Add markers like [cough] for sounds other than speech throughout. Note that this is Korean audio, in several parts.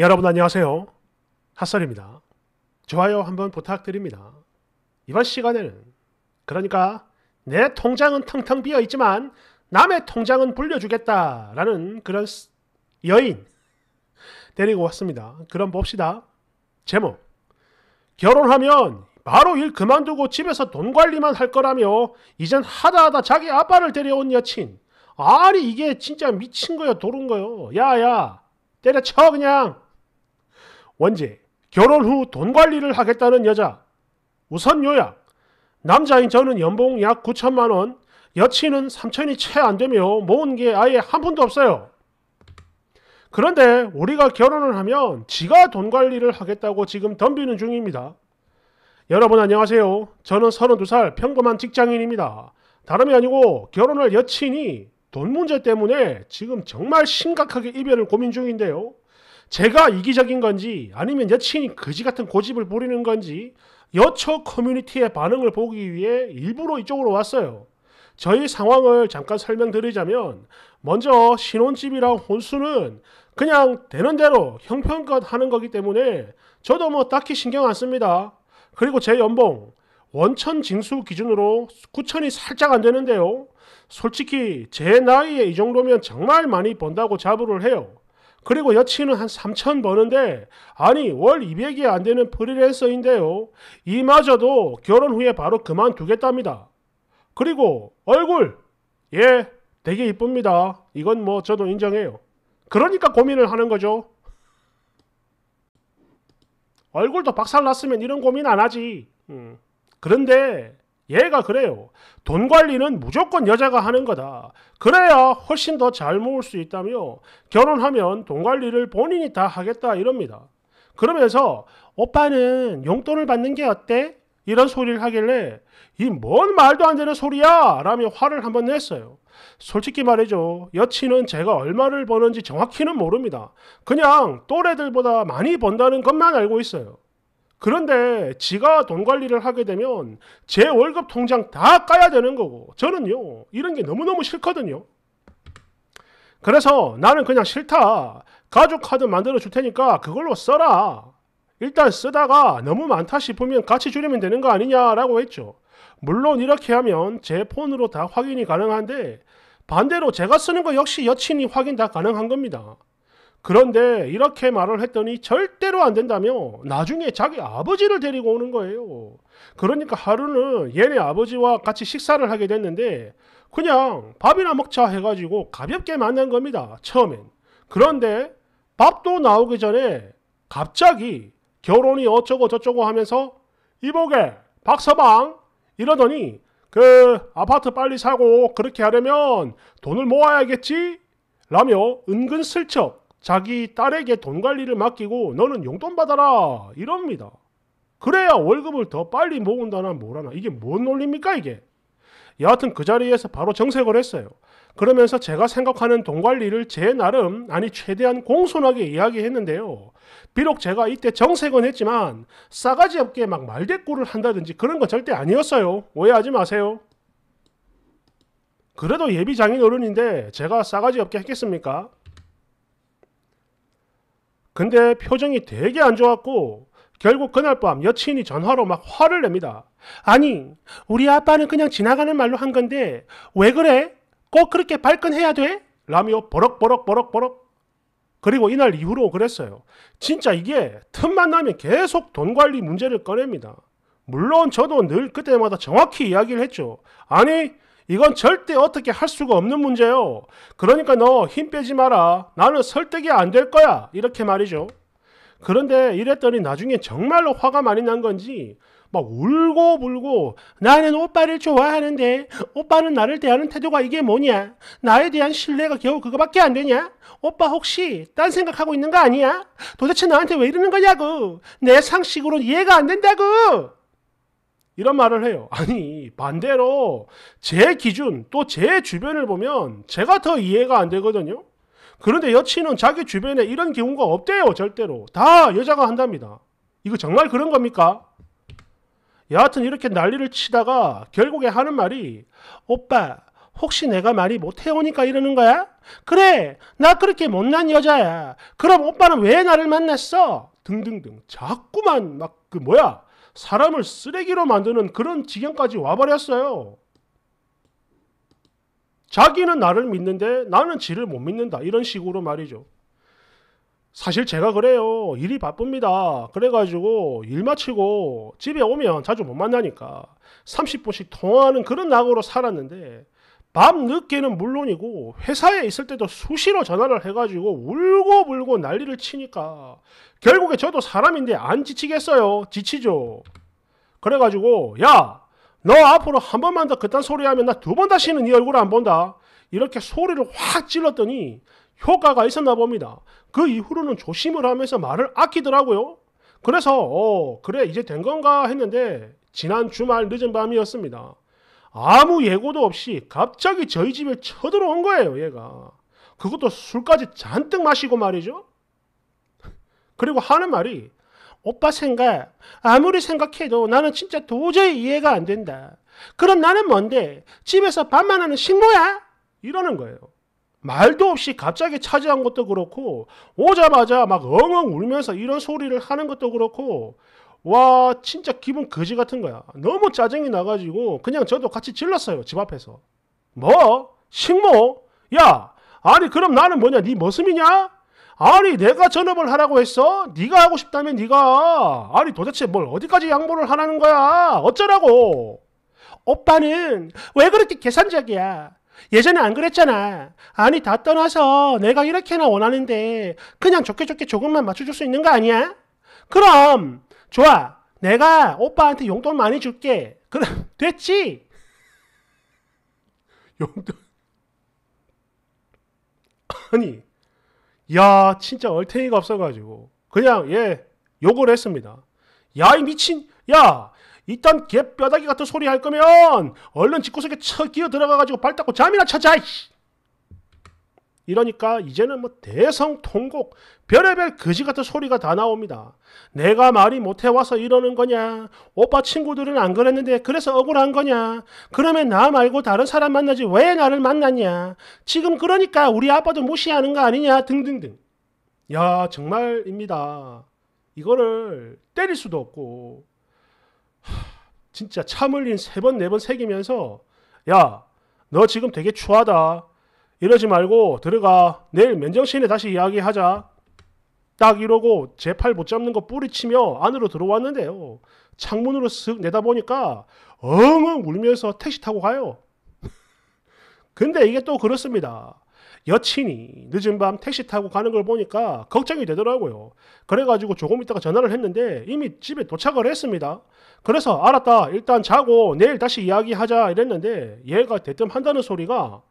여러분 안녕하세요. 핫설입니다. 좋아요 한번 부탁드립니다. 이번 시간에는 그러니까 내 통장은 텅텅 비어 있지만 남의 통장은 불려주겠다라는 그런 여인 데리고 왔습니다. 그럼 봅시다. 제목 결혼하면 바로 일 그만두고 집에서 돈 관리만 할 거라며 이젠 하다하다 자기 아빠를 데려온 여친 아니 이게 진짜 미친 거야 도른 거요. 야야 때려쳐 그냥 원제, 결혼 후 돈 관리를 하겠다는 여자, 우선 요약, 남자인 저는 연봉 약 9천만 원, 여친은 3천이 채 안 되며 모은 게 아예 한 푼도 없어요. 그런데 우리가 결혼을 하면 지가 돈 관리를 하겠다고 지금 덤비는 중입니다. 여러분 안녕하세요. 저는 32살 평범한 직장인입니다. 다름이 아니고 결혼할 여친이 돈 문제 때문에 지금 정말 심각하게 이별을 고민 중인데요. 제가 이기적인 건지 아니면 여친이 거지 같은 고집을 부리는 건지 여초 커뮤니티의 반응을 보기 위해 일부러 이쪽으로 왔어요. 저희 상황을 잠깐 설명드리자면 먼저 신혼집이랑 혼수는 그냥 되는 대로 형편껏 하는 거기 때문에 저도 뭐 딱히 신경 안 씁니다. 그리고 제 연봉 원천 징수 기준으로 9천이 살짝 안 되는데요. 솔직히 제 나이에 이 정도면 정말 많이 번다고 자부를 해요. 그리고 여친은 한 3천 버는데 아니 월 200이 안 되는 프리랜서인데요. 이마저도 결혼 후에 바로 그만두겠답니다. 그리고 얼굴 예 되게 이쁩니다. 이건 뭐 저도 인정해요. 그러니까 고민을 하는 거죠. 얼굴도 박살났으면 이런 고민 안 하지. 음. 그런데 얘가 그래요. 돈 관리는 무조건 여자가 하는 거다. 그래야 훨씬 더 잘 모을 수 있다며 결혼하면 돈 관리를 본인이 다 하겠다 이럽니다. 그러면서 오빠는 용돈을 받는 게 어때? 이런 소리를 하길래 이 뭔 말도 안 되는 소리야! 라며 화를 한번 냈어요. 솔직히 말이죠. 여친은 제가 얼마를 버는지 정확히는 모릅니다. 그냥 또래들보다 많이 번다는 것만 알고 있어요. 그런데 지가 돈 관리를 하게 되면 제 월급 통장 다 까야 되는 거고 저는요 이런 게 너무너무 싫거든요 그래서 나는 그냥 싫다 가족 카드 만들어 줄 테니까 그걸로 써라 일단 쓰다가 너무 많다 싶으면 같이 줄이면 되는 거 아니냐라고 했죠 물론 이렇게 하면 제 폰으로 다 확인이 가능한데 반대로 제가 쓰는 거 역시 여친이 확인 다 가능한 겁니다 그런데 이렇게 말을 했더니 절대로 안 된다며 나중에 자기 아버지를 데리고 오는 거예요. 그러니까 하루는 얘네 아버지와 같이 식사를 하게 됐는데 그냥 밥이나 먹자 해가지고 가볍게 만난 겁니다. 처음엔. 그런데 밥도 나오기 전에 갑자기 결혼이 어쩌고 저쩌고 하면서 이보게 박서방 이러더니 그 아파트 빨리 사고 그렇게 하려면 돈을 모아야겠지? 라며 은근슬쩍 자기 딸에게 돈 관리를 맡기고 너는 용돈 받아라 이럽니다. 그래야 월급을 더 빨리 모은다나 뭐라나 이게 뭔 논리입니까 이게? 여하튼 그 자리에서 바로 정색을 했어요. 그러면서 제가 생각하는 돈 관리를 제 나름 아니 최대한 공손하게 이야기했는데요. 비록 제가 이때 정색은 했지만 싸가지 없게 막 말대꾸를 한다든지 그런 건 절대 아니었어요. 오해하지 마세요. 그래도 예비 장인 어른인데 제가 싸가지 없게 했겠습니까? 근데 표정이 되게 안 좋았고 결국 그날 밤 여친이 전화로 막 화를 냅니다. 아니 우리 아빠는 그냥 지나가는 말로 한 건데 왜 그래? 꼭 그렇게 발끈해야 돼? 라며 버럭버럭버럭버럭 그리고 이날 이후로 그랬어요. 진짜 이게 틈만 나면 계속 돈 관리 문제를 꺼냅니다. 물론 저도 늘 그때마다 정확히 이야기를 했죠. 아니 이건 절대 어떻게 할 수가 없는 문제요. 그러니까 너 힘 빼지 마라. 나는 설득이 안 될 거야. 이렇게 말이죠. 그런데 이랬더니 나중에 정말로 화가 많이 난 건지 막 울고 불고 나는 오빠를 좋아하는데 오빠는 나를 대하는 태도가 이게 뭐냐? 나에 대한 신뢰가 겨우 그거밖에 안 되냐? 오빠 혹시 딴 생각하고 있는 거 아니야? 도대체 나한테 왜 이러는 거냐고 내 상식으로는 이해가 안 된다고 이런 말을 해요. 아니 반대로 제 기준 또 제 주변을 보면 제가 더 이해가 안 되거든요. 그런데 여친은 자기 주변에 이런 경우가 없대요. 절대로 다 여자가 한답니다. 이거 정말 그런 겁니까? 여하튼 이렇게 난리를 치다가 결국에 하는 말이 오빠 혹시 내가 말이 못해오니까 이러는 거야? 그래 나 그렇게 못난 여자야 그럼 오빠는 왜 나를 만났어? 등등등 자꾸만 막 그 뭐야 사람을 쓰레기로 만드는 그런 지경까지 와버렸어요. 자기는 나를 믿는데 나는 지를 못 믿는다. 이런 식으로 말이죠. 사실 제가 그래요. 일이 바쁩니다. 그래가지고 일 마치고 집에 오면 자주 못 만나니까 30분씩 통화하는 그런 낙으로 살았는데 밤 늦게는 물론이고 회사에 있을 때도 수시로 전화를 해가지고 울고 불고 난리를 치니까 결국에 저도 사람인데 안 지치겠어요. 지치죠. 그래가지고 야 너 앞으로 한 번만 더 그딴 소리 하면 나 두 번 다시는 네 얼굴 안 본다. 이렇게 소리를 확 질렀더니 효과가 있었나 봅니다. 그 이후로는 조심을 하면서 말을 아끼더라고요. 그래서 어, 그래 이제 된 건가 했는데 지난 주말 늦은 밤이었습니다. 아무 예고도 없이 갑자기 저희 집에 쳐들어온 거예요, 얘가. 그것도 술까지 잔뜩 마시고 말이죠. 그리고 하는 말이 오빠 생각, 아무리 생각해도 나는 진짜 도저히 이해가 안 된다. 그럼 나는 뭔데? 집에서 밥만 하는 식모야? 이러는 거예요. 말도 없이 갑자기 차지한 것도 그렇고 오자마자 막 엉엉 울면서 이런 소리를 하는 것도 그렇고 와 진짜 기분 거지 같은 거야. 너무 짜증이 나가지고 그냥 저도 같이 질렀어요 집 앞에서. 뭐? 식모? 야 아니 그럼 나는 뭐냐 네 머슴이냐? 아니 내가 전업을 하라고 했어? 네가 하고 싶다면 네가 아니 도대체 뭘 어디까지 양보를 하라는 거야 어쩌라고 오빠는 왜 그렇게 계산적이야 예전에 안 그랬잖아 아니 다 떠나서 내가 이렇게나 원하는데 그냥 좋게 좋게 조금만 맞춰줄 수 있는 거 아니야? 그럼 좋아. 내가 오빠한테 용돈 많이 줄게. 그럼 됐지? [laughs] 용돈. 아니, 야, 진짜 얼탱이가 없어가지고. 그냥, 예, 욕을 했습니다. 야, 이 미친, 야! 이딴 개 뼈다귀 같은 소리 할 거면 얼른 집구석에 쳐 끼어 들어가가지고 발 닦고 잠이나 찾아! 이씨. 이러니까 이제는 뭐 대성통곡 별의별 거지 같은 소리가 다 나옵니다. 내가 말이 못해 와서 이러는 거냐? 오빠 친구들은 안 그랬는데 그래서 억울한 거냐? 그러면 나 말고 다른 사람 만나지 왜 나를 만났냐? 지금 그러니까 우리 아빠도 무시하는 거 아니냐? 등등등. 야 정말입니다. 이거를 때릴 수도 없고 하, 진짜 참 흘린 세 번 네번 네 새기면서 야 너 지금 되게 추하다. 이러지 말고 들어가. 내일 면정신에 다시 이야기하자. 딱 이러고 제 팔 못 잡는 거 뿌리치며 안으로 들어왔는데요. 창문으로 쓱 내다보니까 엉엉 울면서 택시 타고 가요. [laughs] 근데 이게 또 그렇습니다. 여친이 늦은 밤 택시 타고 가는 걸 보니까 걱정이 되더라고요. 그래가지고 조금 있다가 전화를 했는데 이미 집에 도착을 했습니다. 그래서 알았다. 일단 자고 내일 다시 이야기하자 이랬는데 얘가 대뜸 한다는 소리가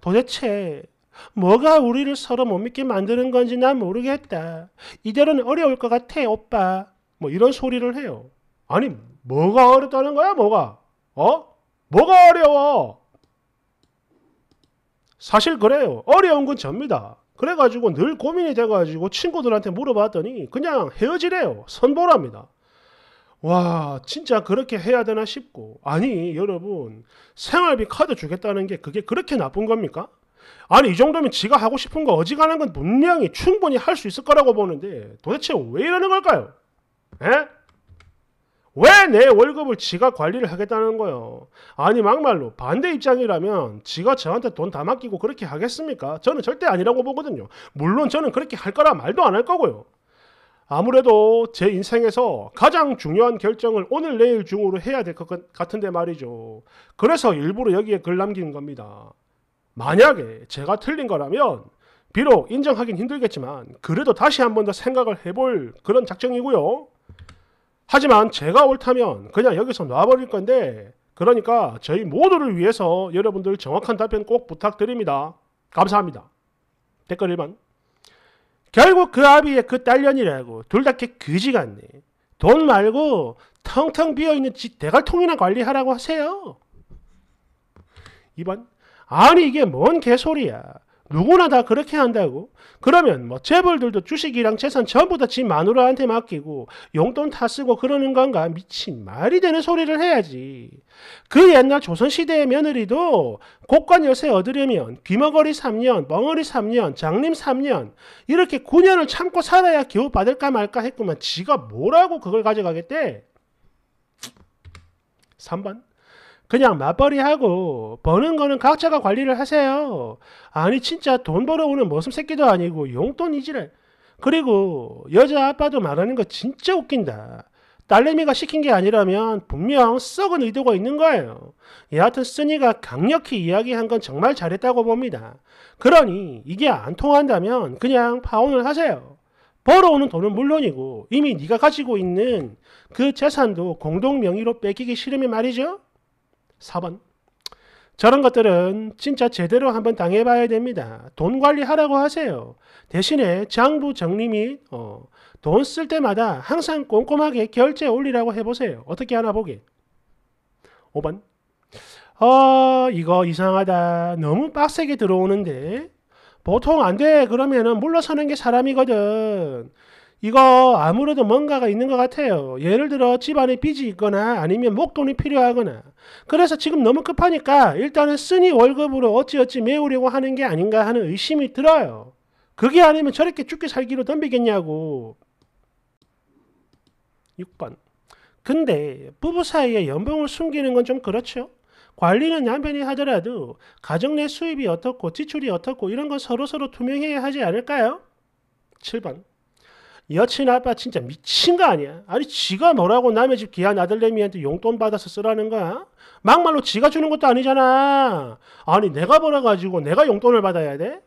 도대체 뭐가 우리를 서로 못 믿게 만드는 건지 난 모르겠다. 이대로는 어려울 것 같아, 오빠. 뭐 이런 소리를 해요. 아니, 뭐가 어렵다는 거야, 뭐가? 어? 뭐가 어려워? 사실 그래요. 어려운 건 접니다. 그래가지고 늘 고민이 돼가지고 친구들한테 물어봤더니 그냥 헤어지래요. 선보랍니다. 와, 진짜 그렇게 해야 되나 싶고. 아니, 여러분, 생활비 카드 주겠다는 게 그게 그렇게 나쁜 겁니까? 아니, 이 정도면 지가 하고 싶은 거 어지간한 건 분명히 충분히 할 수 있을 거라고 보는데 도대체 왜 이러는 걸까요? 에? 예? 왜 내 월급을 지가 관리를 하겠다는 거요? 아니, 막말로 반대 입장이라면 지가 저한테 돈 다 맡기고 그렇게 하겠습니까? 저는 절대 아니라고 보거든요. 물론 저는 그렇게 할 거라 말도 안 할 거고요. 아무래도 제 인생에서 가장 중요한 결정을 오늘 내일 중으로 해야 될 것 같은데 말이죠. 그래서 일부러 여기에 글 남긴 겁니다. 만약에 제가 틀린 거라면 비록 인정하긴 힘들겠지만 그래도 다시 한 번 더 생각을 해볼 그런 작정이고요. 하지만 제가 옳다면 그냥 여기서 놔버릴 건데 그러니까 저희 모두를 위해서 여러분들 정확한 답변 꼭 부탁드립니다. 감사합니다. 댓글 1번 결국 그 아비의 그 딸년이라고 둘다개 그지 같네. 돈 말고 텅텅 비어있는 집 대갈통이나 관리하라고 하세요. 2번 아니 이게 뭔 개소리야. 누구나 다 그렇게 한다고. 그러면 뭐 재벌들도 주식이랑 재산 전부 다 지 마누라한테 맡기고 용돈 다 쓰고 그러는 건가? 미친 말이 되는 소리를 해야지. 그 옛날 조선시대의 며느리도 곡관 열쇠 얻으려면 귀머거리 3년, 멍어리 3년, 장림 3년 이렇게 9년을 참고 살아야 겨우 받을까 말까 했구만. 지가 뭐라고 그걸 가져가겠대? 3번. 그냥 맞벌이하고 버는 거는 각자가 관리를 하세요. 아니 진짜 돈 벌어오는 모습 새끼도 아니고 용돈이지래. 그리고 여자 아빠도 말하는 거 진짜 웃긴다. 딸내미가 시킨 게 아니라면 분명 썩은 의도가 있는 거예요. 여하튼 쓰니가 강력히 이야기한 건 정말 잘했다고 봅니다. 그러니 이게 안 통한다면 그냥 파혼을 하세요. 벌어오는 돈은 물론이고 이미 네가 가지고 있는 그 재산도 공동 명의로 뺏기기 싫으면 말이죠. 4번 저런 것들은 진짜 제대로 한번 당해봐야 됩니다. 돈 관리하라고 하세요. 대신에 장부 정리 및 어, 돈쓸 때마다 항상 꼼꼼하게 결제 올리라고 해보세요. 어떻게 하나 보게. 5번 어 이거 이상하다. 너무 빡세게 들어오는데 보통 안 돼. 그러면은 물러서는 게 사람이거든. 이거 아무래도 뭔가가 있는 것 같아요. 예를 들어 집안에 빚이 있거나 아니면 목돈이 필요하거나. 그래서 지금 너무 급하니까 일단은 쓰니 월급으로 어찌어찌 메우려고 하는 게 아닌가 하는 의심이 들어요. 그게 아니면 저렇게 죽게 살기로 덤비겠냐고. 6번. 근데 부부 사이에 연봉을 숨기는 건 좀 그렇죠? 관리는 남편이 하더라도 가정 내 수입이 어떻고 지출이 어떻고 이런 건서로 서로 투명해야 하지 않을까요? 7번. 여친 아빠 진짜 미친 거 아니야? 아니 지가 뭐라고 남의 집 귀한 아들내미한테 용돈 받아서 쓰라는 거야? 막말로 지가 주는 것도 아니잖아. 아니 내가 벌어가지고 내가 용돈을 받아야 돼?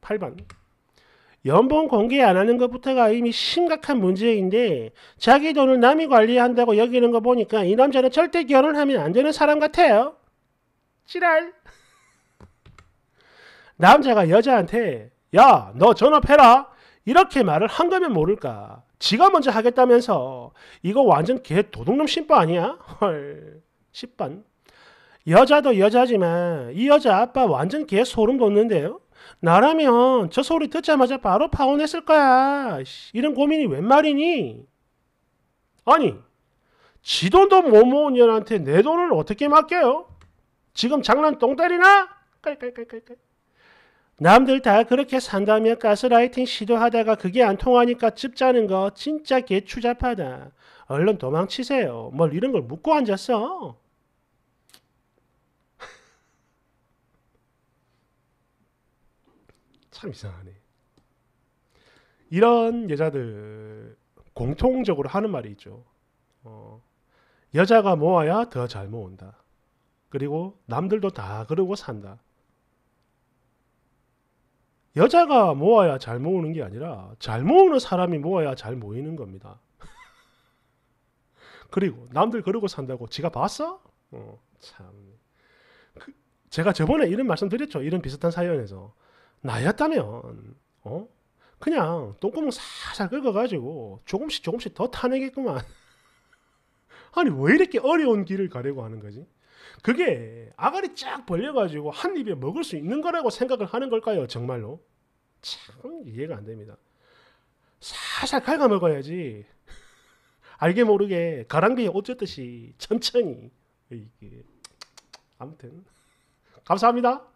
8번. 연봉 공개 안 하는 것부터가 이미 심각한 문제인데 자기 돈을 남이 관리한다고 여기는 거 보니까 이 남자는 절대 결혼하면 안 되는 사람 같아요. 찌랄. 남자가 여자한테 야 너 전업해라 이렇게 말을 한 거면 모를까. 지가 먼저 하겠다면서 이거 완전 개 도둑놈 신바 아니야? 헐 10번 여자도 여자지만 이 여자 아빠 완전 개 소름 돋는데요. 나라면 저 소리 듣자마자 바로 파혼했을 거야. 이런 고민이 웬 말이니? 아니 지 돈도 못 모은 년한테 내 돈을 어떻게 맡겨요? 지금 장난 똥 때리나? 깔깔깔깔깔 남들 다 그렇게 산다면 가스라이팅 시도하다가 그게 안 통하니까 집자는 거 진짜 개추잡하다. 얼른 도망치세요. 뭘 이런 걸 묻고 앉았어. [laughs] 참 이상하네. 이런 여자들 공통적으로 하는 말이 있죠. 어, 여자가 모아야 더 잘 모은다. 그리고 남들도 다 그러고 산다. 여자가 모아야 잘 모으는 게 아니라 잘 모으는 사람이 모아야 잘 모이는 겁니다. [laughs] 그리고 남들 그러고 산다고 지가 봤어? 어, 참. 그 제가 저번에 이런 말씀 드렸죠. 이런 비슷한 사연에서 나였다면 어? 그냥 똥구멍 살살 긁어가지고 조금씩 조금씩 더 타내겠구만. [laughs] 아니 왜 이렇게 어려운 길을 가려고 하는 거지? 그게 아가리 쫙 벌려가지고 한 입에 먹을 수 있는 거라고 생각을 하는 걸까요? 정말로 참 이해가 안 됩니다. 살살 갉아 먹어야지. [laughs] 알게 모르게 가랑비에 옷 젖듯이 천천히 이게 아무튼 감사합니다.